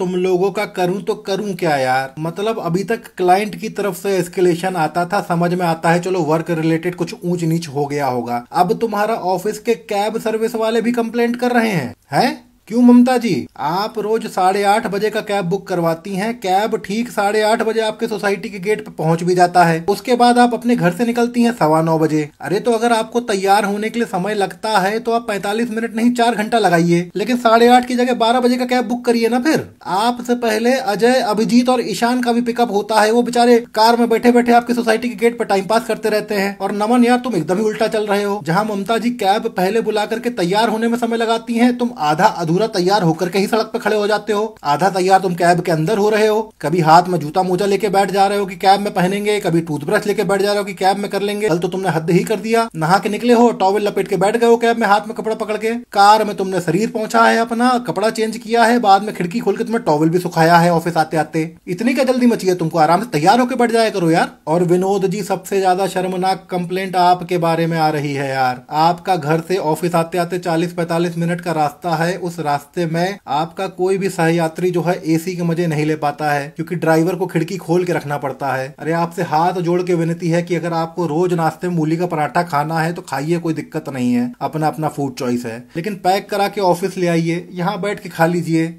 तुम लोगों का करूं तो करूं क्या यार मतलब अभी तक क्लाइंट की तरफ से एस्केलेशन आता था समझ में आता है चलो वर्क रिलेटेड कुछ ऊंच नीच हो गया होगा अब तुम्हारा ऑफिस के कैब सर्विस वाले भी कंप्लेंट कर रहे हैं हैं क्यों ममता जी आप रोज साढ़े आठ बजे का कैब बुक करवाती हैं कैब ठीक साढ़े आठ बजे आपके सोसाइटी के गेट पे पहुंच भी जाता है उसके बाद आप अपने घर से निकलती हैं सवा नौ बजे अरे तो अगर आपको तैयार होने के लिए समय लगता है तो आप पैंतालीस मिनट नहीं चार घंटा लगाइए लेकिन साढ़े आठ की जगह बारह बजे का कैब बुक करिए ना फिर आपसे पहले अजय अभिजीत और ईशान का भी पिकअप होता है वो बेचारे कार में बैठे बैठे आपकी सोसाइटी के गेट पर टाइम पास करते रहते हैं और नमन यार तुम एकदम ही उल्टा चल रहे हो जहाँ ममता जी कैब पहले बुला करके तैयार होने में समय लगाती है तुम आधा अधूरा पूरा तैयार होकर के ही सड़क पे खड़े हो जाते हो आधा तैयार तुम कैब के अंदर हो रहे हो कभी हाथ में जूता मोजा लेके बैठ जा रहे हो कि कैब में पहनेंगे कभी टूथब्रश लेके बैठ जा रहे हो कि कैब में कर लेंगे कल तो तुमने हद ही कर दिया नहा के निकले हो टॉवल लपेट के बैठ गए हो कैब में हाथ में कपड़ा पकड़ के कार में तुमने शरीर पहुंचा है अपना कपड़ा चेंज किया है बाद में खिड़की खोल के तुमने टॉवल भी सुखाया है ऑफिस आते आते इतनी क्या जल्दी मची है तुमको आराम से तैयार होकर बैठ जाया करो यार और विनोद जी सबसे ज्यादा शर्मनाक कंप्लेंट आपके बारे में आ रही है यार आपका घर से ऑफिस आते आते चालीस पैतालीस मिनट का रास्ता है उस रास्ते में आपका कोई भी सहयात्री जो है एसी के मजे नहीं ले पाता है क्योंकि ड्राइवर को खिड़की खोल के रखना पड़ता है अरे आपसे हाथ जोड़ के विनती है कि अगर आपको रोज नाश्ते में मूली का पराठा खाना है तो खाइए कोई दिक्कत नहीं है अपना अपना फूड चॉइस है लेकिन पैक करा के ऑफिस ले आइए यहाँ बैठ के खा लीजिए